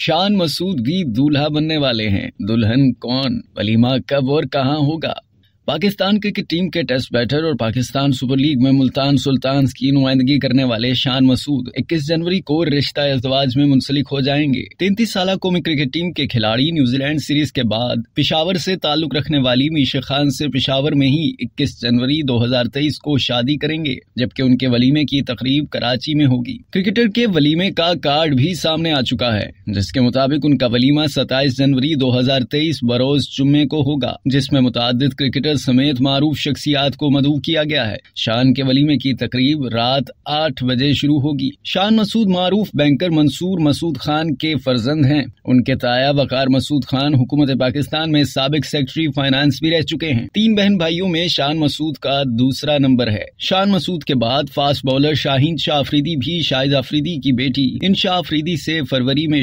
शान मसूद भी दूल्हा बनने वाले हैं दुल्हन कौन वलीमा कब और कहाँ होगा पाकिस्तान क्रिकेट टीम के टेस्ट बैटर और पाकिस्तान सुपर लीग में मुल्तान सुल्तान की नुमाइंदगी करने वाले शान मसूद 21 जनवरी को रिश्ता एजवाज में मुंसलिक हो जाएंगे तैंतीस साल कौमी क्रिकेट टीम के खिलाड़ी न्यूजीलैंड सीरीज के बाद पिशावर से ताल्लुक रखने वाली मीशा खान से पिशावर में ही 21 जनवरी 2023 को शादी करेंगे जबकि उनके वलीमे की तकरीब कराची में होगी क्रिकेटर के वलीमे का कार्ड भी सामने आ चुका है जिसके मुताबिक उनका वलीमा 27 जनवरी 2023 बरोज जुम्मे को होगा जिसमें मुतद क्रिकेटर समेत मारूफ शख्सियात को मदू किया गया है शान के वलीमे की तकरीब रात आठ बजे शुरू होगी शान मसूद मारूफ बैंकर मंसूर मसूद खान के फर्जंद हैं उनके ताया वकार मसूद खान हुकूमत पाकिस्तान में सबक सेक्रेटरी फाइनेंस भी रह चुके हैं तीन बहन भाइयों में शान मसूद का दूसरा नंबर है शान मसूद के बाद फास्ट बॉलर शाहिंद शाह अफरीदी भी शाहिद अफरीदी की बेटी इन शाह अफरीदी से फरवरी में